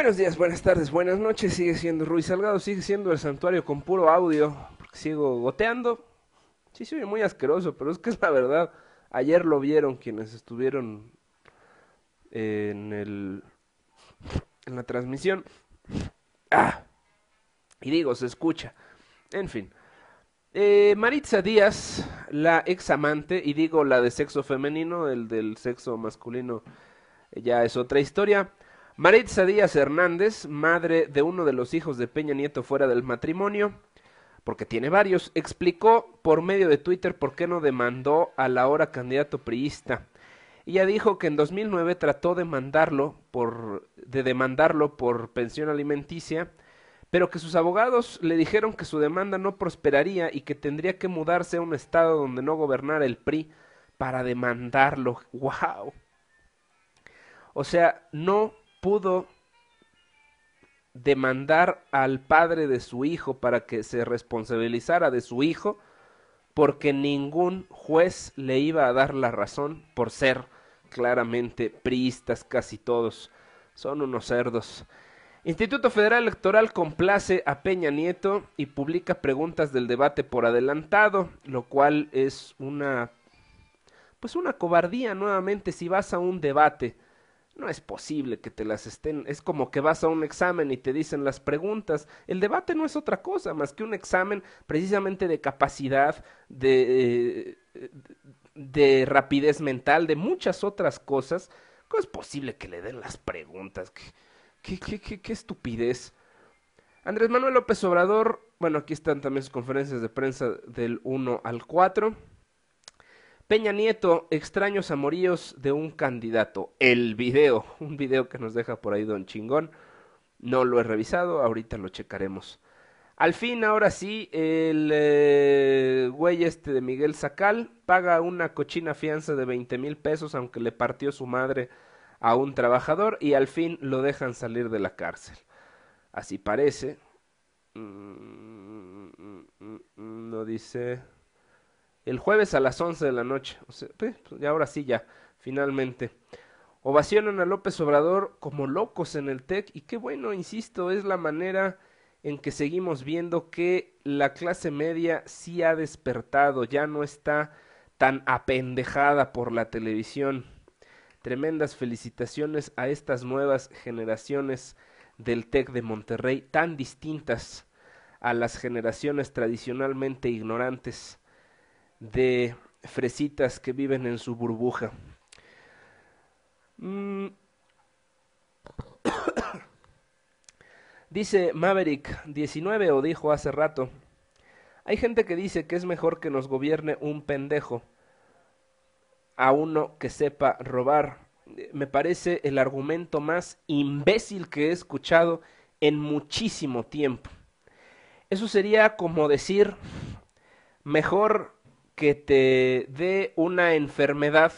Buenos días, buenas tardes, buenas noches. Sigue siendo Ruiz Salgado, sigue siendo el santuario con puro audio, porque sigo goteando. Sí, se muy asqueroso, pero es que es la verdad. Ayer lo vieron quienes estuvieron en el en la transmisión. Ah, y digo, se escucha. En fin. Eh, Maritza Díaz, la ex amante, y digo la de sexo femenino, el del sexo masculino ya es otra historia Maritza Díaz Hernández, madre de uno de los hijos de Peña Nieto fuera del matrimonio, porque tiene varios, explicó por medio de Twitter por qué no demandó a la ahora candidato priista. Ella dijo que en 2009 trató de, mandarlo por, de demandarlo por pensión alimenticia, pero que sus abogados le dijeron que su demanda no prosperaría y que tendría que mudarse a un estado donde no gobernara el PRI para demandarlo. ¡Wow! O sea, no pudo demandar al padre de su hijo para que se responsabilizara de su hijo porque ningún juez le iba a dar la razón por ser claramente priistas casi todos. Son unos cerdos. Instituto Federal Electoral complace a Peña Nieto y publica preguntas del debate por adelantado, lo cual es una pues una cobardía nuevamente si vas a un debate no es posible que te las estén. Es como que vas a un examen y te dicen las preguntas. El debate no es otra cosa más que un examen precisamente de capacidad, de, de rapidez mental, de muchas otras cosas. ¿Cómo es posible que le den las preguntas? ¿Qué, qué, qué, qué estupidez? Andrés Manuel López Obrador, bueno, aquí están también sus conferencias de prensa del 1 al 4. Peña Nieto, extraños amoríos de un candidato. El video, un video que nos deja por ahí don chingón. No lo he revisado, ahorita lo checaremos. Al fin, ahora sí, el eh, güey este de Miguel Sacal paga una cochina fianza de 20 mil pesos, aunque le partió su madre a un trabajador, y al fin lo dejan salir de la cárcel. Así parece. Mm, mm, mm, no dice el jueves a las 11 de la noche. Pues, y ahora sí ya, finalmente. Ovacionan a López Obrador como locos en el TEC y qué bueno, insisto, es la manera en que seguimos viendo que la clase media sí ha despertado, ya no está tan apendejada por la televisión. Tremendas felicitaciones a estas nuevas generaciones del TEC de Monterrey, tan distintas a las generaciones tradicionalmente ignorantes de fresitas que viven en su burbuja. Mm. dice Maverick 19 o dijo hace rato, hay gente que dice que es mejor que nos gobierne un pendejo a uno que sepa robar. Me parece el argumento más imbécil que he escuchado en muchísimo tiempo. Eso sería como decir, mejor que te dé una enfermedad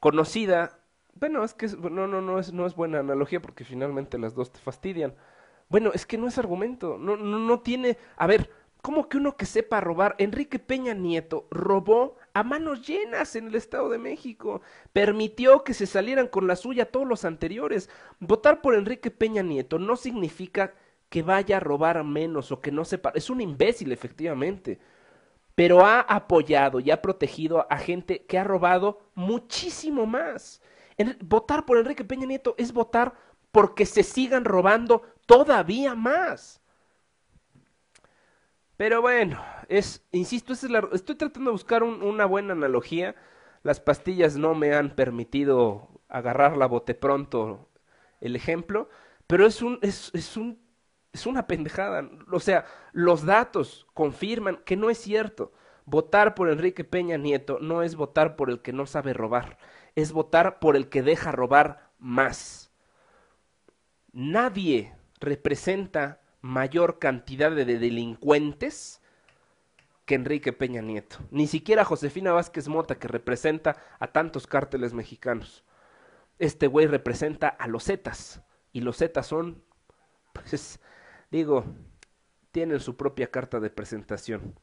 conocida. Bueno, es que no, no, no, es, no es buena analogía porque finalmente las dos te fastidian. Bueno, es que no es argumento, no, no, no tiene... A ver, ¿cómo que uno que sepa robar? Enrique Peña Nieto robó a manos llenas en el Estado de México, permitió que se salieran con la suya todos los anteriores. Votar por Enrique Peña Nieto no significa que vaya a robar menos o que no sepa... Es un imbécil, efectivamente pero ha apoyado y ha protegido a gente que ha robado muchísimo más. votar por Enrique Peña Nieto es votar porque se sigan robando todavía más. Pero bueno, es, insisto, es estoy tratando de buscar una buena analogía. Las pastillas no me han permitido agarrar la bote pronto el ejemplo, pero es un, es, es un es una pendejada. O sea, los datos confirman que no es cierto. Votar por Enrique Peña Nieto no es votar por el que no sabe robar, es votar por el que deja robar más. Nadie representa mayor cantidad de delincuentes que Enrique Peña Nieto. Ni siquiera Josefina Vázquez Mota, que representa a tantos cárteles mexicanos. Este güey representa a los Zetas. Y los Zetas son, pues, digo, tienen su propia carta de presentación.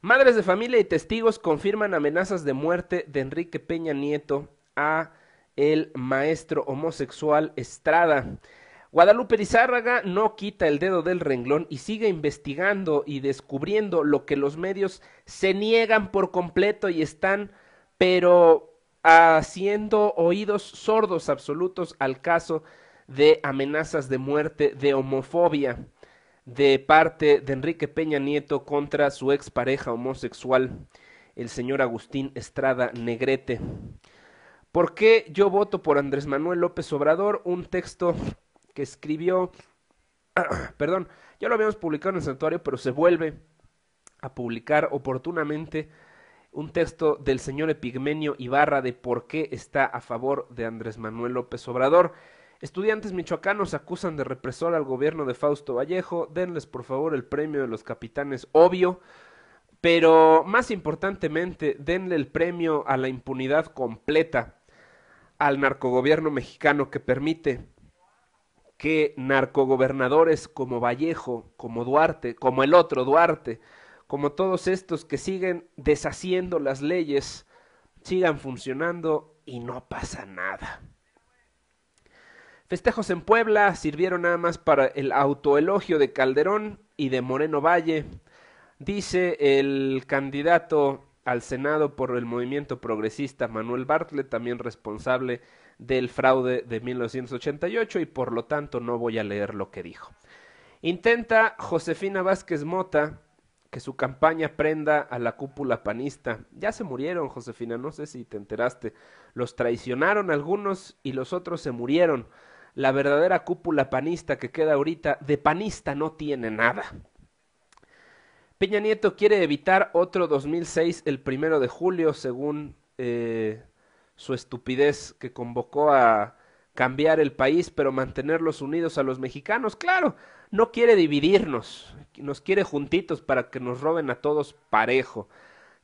Madres de familia y testigos confirman amenazas de muerte de Enrique Peña Nieto a el maestro homosexual Estrada. Guadalupe Izárraga no quita el dedo del renglón y sigue investigando y descubriendo lo que los medios se niegan por completo y están, pero haciendo oídos sordos absolutos al caso de amenazas de muerte, de homofobia de parte de Enrique Peña Nieto contra su expareja homosexual, el señor Agustín Estrada Negrete. ¿Por qué yo voto por Andrés Manuel López Obrador? Un texto que escribió, perdón, ya lo habíamos publicado en el santuario, pero se vuelve a publicar oportunamente un texto del señor Epigmenio Ibarra de por qué está a favor de Andrés Manuel López Obrador. Estudiantes michoacanos acusan de represor al gobierno de Fausto Vallejo. Denles por favor el premio de los capitanes, obvio. Pero más importantemente, denle el premio a la impunidad completa al narcogobierno mexicano que permite que narcogobernadores como Vallejo, como Duarte, como el otro Duarte, como todos estos que siguen deshaciendo las leyes, sigan funcionando y no pasa nada. Festejos en Puebla sirvieron nada más para el autoelogio de Calderón y de Moreno Valle. Dice el candidato al Senado por el movimiento progresista Manuel Bartle, también responsable del fraude de 1988 y por lo tanto no voy a leer lo que dijo. Intenta Josefina Vázquez Mota que su campaña prenda a la cúpula panista. Ya se murieron, Josefina, no sé si te enteraste. Los traicionaron algunos y los otros se murieron la verdadera cúpula panista que queda ahorita de panista no tiene nada. Peña Nieto quiere evitar otro 2006 el primero de julio, según eh, su estupidez que convocó a cambiar el país, pero mantenerlos unidos a los mexicanos. Claro, no quiere dividirnos, nos quiere juntitos para que nos roben a todos parejo.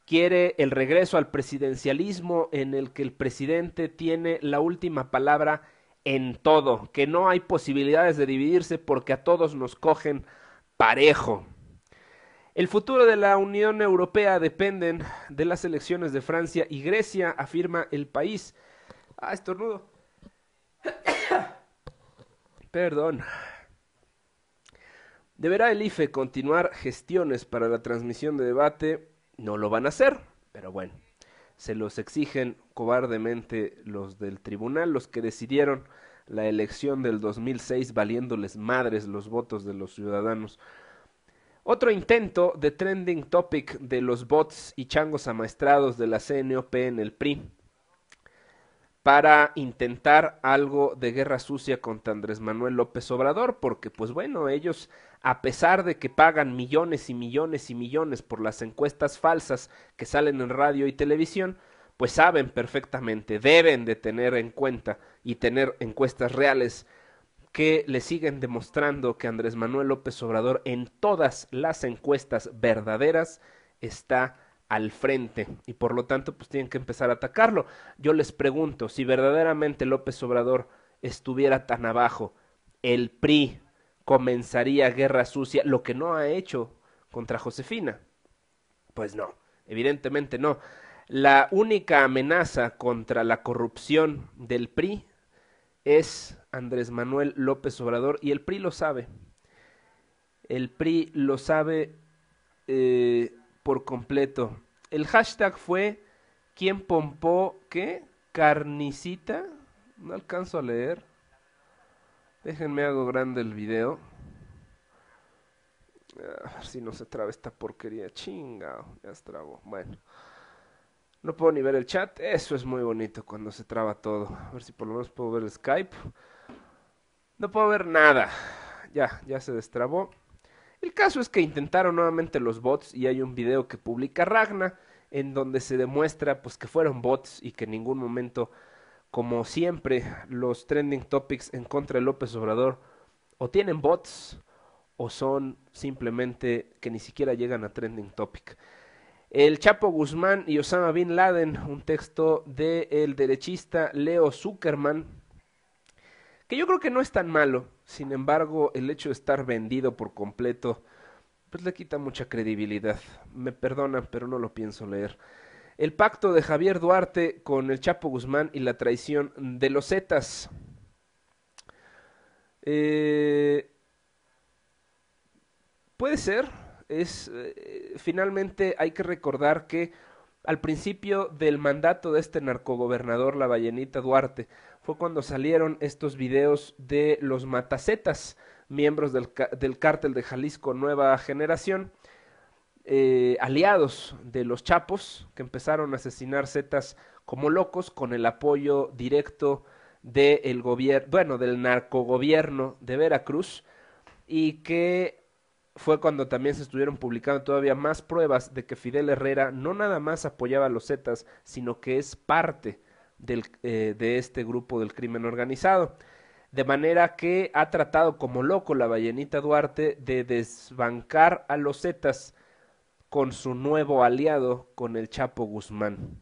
Quiere el regreso al presidencialismo en el que el presidente tiene la última palabra en todo, que no hay posibilidades de dividirse porque a todos nos cogen parejo. El futuro de la Unión Europea dependen de las elecciones de Francia y Grecia, afirma el país. Ah, estornudo. Perdón. ¿Deberá el IFE continuar gestiones para la transmisión de debate? No lo van a hacer, pero bueno se los exigen cobardemente los del tribunal, los que decidieron la elección del 2006 valiéndoles madres los votos de los ciudadanos. Otro intento de trending topic de los bots y changos amaestrados de la CNOP en el PRI para intentar algo de guerra sucia contra Andrés Manuel López Obrador, porque pues bueno, ellos a pesar de que pagan millones y millones y millones por las encuestas falsas que salen en radio y televisión, pues saben perfectamente, deben de tener en cuenta y tener encuestas reales que le siguen demostrando que Andrés Manuel López Obrador en todas las encuestas verdaderas está al frente y por lo tanto pues tienen que empezar a atacarlo. Yo les pregunto, si verdaderamente López Obrador estuviera tan abajo, el PRI comenzaría guerra sucia, lo que no ha hecho contra Josefina. Pues no, evidentemente no. La única amenaza contra la corrupción del PRI es Andrés Manuel López Obrador y el PRI lo sabe. El PRI lo sabe eh, por completo. El hashtag fue ¿Quién pompó qué? Carnicita. No alcanzo a leer. Déjenme hago grande el video. Ah, a ver si no se traba esta porquería. Chinga, ya se trabó. Bueno. No puedo ni ver el chat. Eso es muy bonito cuando se traba todo. A ver si por lo menos puedo ver el Skype. No puedo ver nada. Ya, ya se destrabó. El caso es que intentaron nuevamente los bots y hay un video que publica Ragna en donde se demuestra pues que fueron bots y que en ningún momento como siempre, los trending topics en contra de López Obrador o tienen bots o son simplemente que ni siquiera llegan a trending topic. El Chapo Guzmán y Osama Bin Laden, un texto del derechista Leo Zuckerman, que yo creo que no es tan malo, sin embargo el hecho de estar vendido por completo, pues le quita mucha credibilidad. Me perdonan, pero no lo pienso leer. El pacto de Javier Duarte con el Chapo Guzmán y la traición de los Zetas. Eh, puede ser, es eh, finalmente hay que recordar que al principio del mandato de este narcogobernador, la ballenita Duarte, fue cuando salieron estos videos de los matacetas, miembros del, del cártel de Jalisco Nueva Generación, eh, aliados de los Chapos que empezaron a asesinar Zetas como locos con el apoyo directo del gobierno, bueno, del narcogobierno de Veracruz y que fue cuando también se estuvieron publicando todavía más pruebas de que Fidel Herrera no nada más apoyaba a los Zetas, sino que es parte eh, de este grupo del crimen organizado. De manera que ha tratado como loco la ballenita Duarte de desbancar a los Zetas con su nuevo aliado, con el Chapo Guzmán.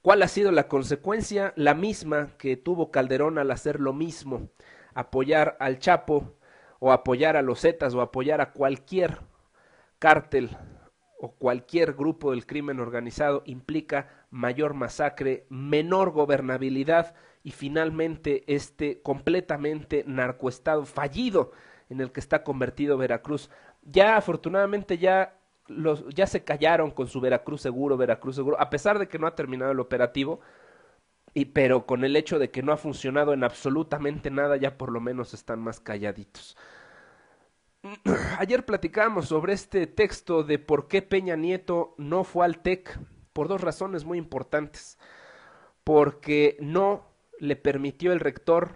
¿Cuál ha sido la consecuencia? La misma que tuvo Calderón al hacer lo mismo, apoyar al Chapo o apoyar a los Zetas o apoyar a cualquier cártel o cualquier grupo del crimen organizado implica mayor masacre, menor gobernabilidad y finalmente este completamente narcoestado fallido en el que está convertido Veracruz. Ya afortunadamente ya ya se callaron con su Veracruz seguro, Veracruz seguro, a pesar de que no ha terminado el operativo, y, pero con el hecho de que no ha funcionado en absolutamente nada, ya por lo menos están más calladitos. Ayer platicábamos sobre este texto de por qué Peña Nieto no fue al TEC, por dos razones muy importantes. Porque no le permitió el rector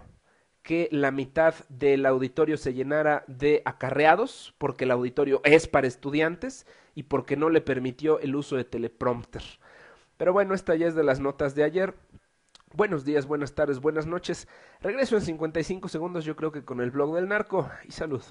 que la mitad del auditorio se llenara de acarreados, porque el auditorio es para estudiantes y porque no le permitió el uso de teleprompter. Pero bueno, esta ya es de las notas de ayer. Buenos días, buenas tardes, buenas noches. Regreso en 55 segundos, yo creo que con el blog del narco y salud.